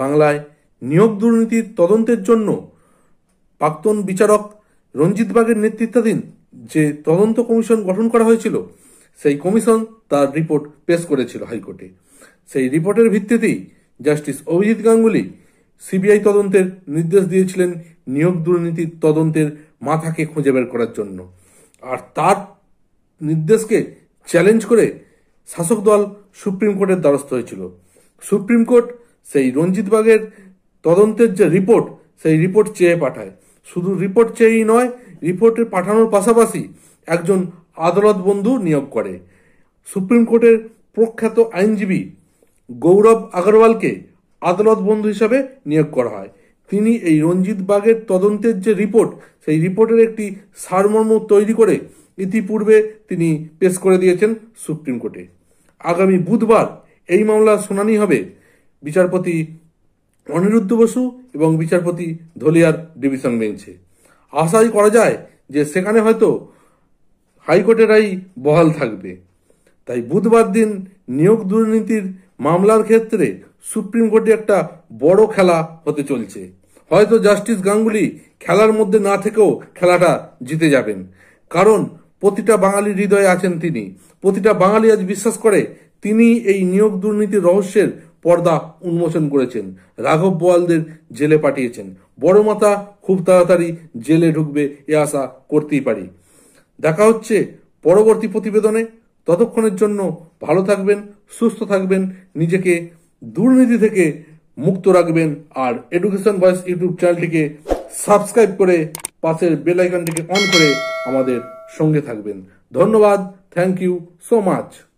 বাংলায় নিয়োগ দুর্নীতির তদন্তের জন্য প্রাক্তন বিচারক রঞ্জিত বাগের নেতৃত্বাধীন যে তদন্ত কমিশন গঠন করা হয়েছিল সেই কমিশন তার রিপোর্ট পেশ করেছিল হাইকোর্টে সেই রিপোর্টের ভিত্তিতেই জাস্টিস অভিজিৎ গাঙ্গুলি সিবিআই তদন্তের নির্দেশ দিয়েছিলেন নিয়োগ দুর্নীতির তদন্তের মাথাকে খুঁজে বের করার জন্য আর তার নির্দেশকে চ্যালেঞ্জ করে শাসক দল সুপ্রিম কোর্টের দ্বারস্থ হয়েছিল সুপ্রিম কোর্ট সেই রঞ্জিতবাগের তদন্তের যে রিপোর্ট সেই রিপোর্ট চেয়ে পাঠায় শুধু রিপোর্ট চেয়েই নয় রিপোর্টের পাঠানোর পাশাপাশি একজন আদালত বন্ধু নিয়োগ করে সুপ্রিম কোর্টের প্রখ্যাত আইনজীবী গৌরব আগরওয়ালকে আদালত বন্ধু হিসাবে নিয়োগ করা হয় তিনি এই রঞ্জিত বাগের তদন্তের যে রিপোর্ট সেই রিপোর্টের একটি সারমর্ম তৈরি করে ইতিপূর্বে তিনি পেশ করে দিয়েছেন সুপ্রিম কোর্টে আগামী বুধবার এই মামলার শুনানি হবে বিচারপতি অনিরুদ্ধ বসু এবং বিচারপতি ধলিয়ার ডিভিশন বেঞ্চে আশাই করা যায় যে সেখানে হয়তো হাইকোর্টের বহাল থাকবে তাই বুধবার দিন নিয়োগ দুর্নীতির মামলার ক্ষেত্রে সুপ্রিম কোর্টে একটা বড় খেলা হতে চলছে হয়তো জাস্টিস গাঙ্গুলি খেলার মধ্যে না থেকেও খেলাটা জিতে যাবেন কারণ প্রতিটা বাঙালির হৃদয়ে আছেন তিনি প্রতিটা বাঙালি আজ বিশ্বাস করে তিনি এই নিয়োগ দুর্নীতির রহস্যের পর্দা উন্মোচন করেছেন রাঘব বোয়ালদের জেলে পাঠিয়েছেন বড় মাতা খুব তাড়াতাড়ি জেলে ঢুকবে এ আশা করতেই পারি দেখা হচ্ছে পরবর্তী প্রতিবেদনে ততক্ষণের জন্য ভালো থাকবেন সুস্থ থাকবেন নিজেকে দুর্নীতি থেকে মুক্ত রাখবেন আর এডুকেশন ভয়েস ইউটিউব চ্যানেলটিকে সাবস্ক্রাইব করে পাশের বেল অন করে আমাদের সঙ্গে থাকবেন ধন্যবাদ থ্যাংক ইউ সো মাচ